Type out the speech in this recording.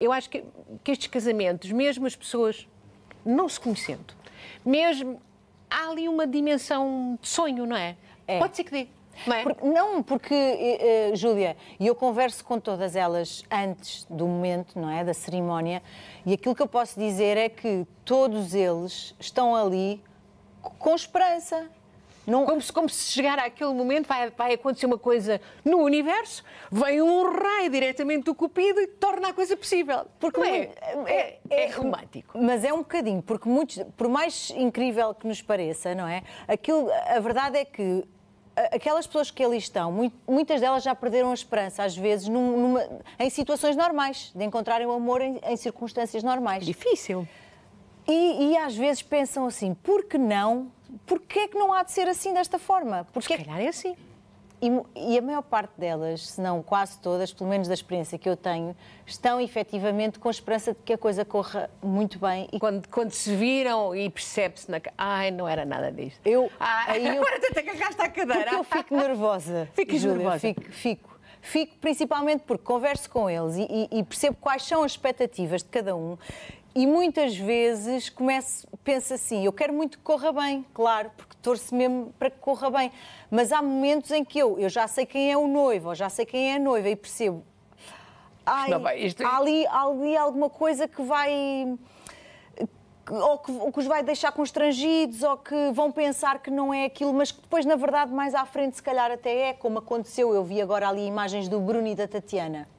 eu acho que, que estes casamentos, mesmo as pessoas não se conhecendo, mesmo há ali uma dimensão de sonho, não é? é. Pode ser que dê. Não, é? porque, não, porque uh, Júlia, e eu converso com todas elas antes do momento, não é? Da cerimónia, e aquilo que eu posso dizer é que todos eles estão ali com esperança. Não... Como, se, como se chegar àquele momento vai, vai acontecer uma coisa no universo, vem um raio diretamente do Cupido e torna a coisa possível. Porque é? é, é, é, é, romântico. Mas é um bocadinho, porque muitos, por mais incrível que nos pareça, não é? Aquilo, a verdade é que aquelas pessoas que ali estão, muitas delas já perderam a esperança, às vezes, numa, em situações normais, de encontrarem o amor em, em circunstâncias normais. Difícil. E, e, às vezes pensam assim, por que não porquê é que não há de ser assim desta forma? Porque Se calhar é assim. E, e, a maior parte delas, se não quase todas, pelo menos da experiência que eu tenho, estão efetivamente com a esperança de que a coisa corra muito bem. E... Quando, quando se viram e percebe-se na ai, não era nada disto. Eu, ah, eu... agora tenta que a cadeira. Porque eu fico nervosa. fico nervosa. Fico, fico fico principalmente porque converso com eles e, e, e percebo quais são as expectativas de cada um e muitas vezes começo, penso assim, eu quero muito que corra bem, claro, porque torço mesmo para que corra bem, mas há momentos em que eu, eu já sei quem é o noivo, ou já sei quem é a noiva e percebo, ai, não, bem, isto... há, ali, há ali alguma coisa que vai ou que, ou que os vai deixar constrangidos, ou que vão pensar que não é aquilo, mas que depois, na verdade, mais à frente, se calhar até é, como aconteceu. Eu vi agora ali imagens do Bruno e da Tatiana.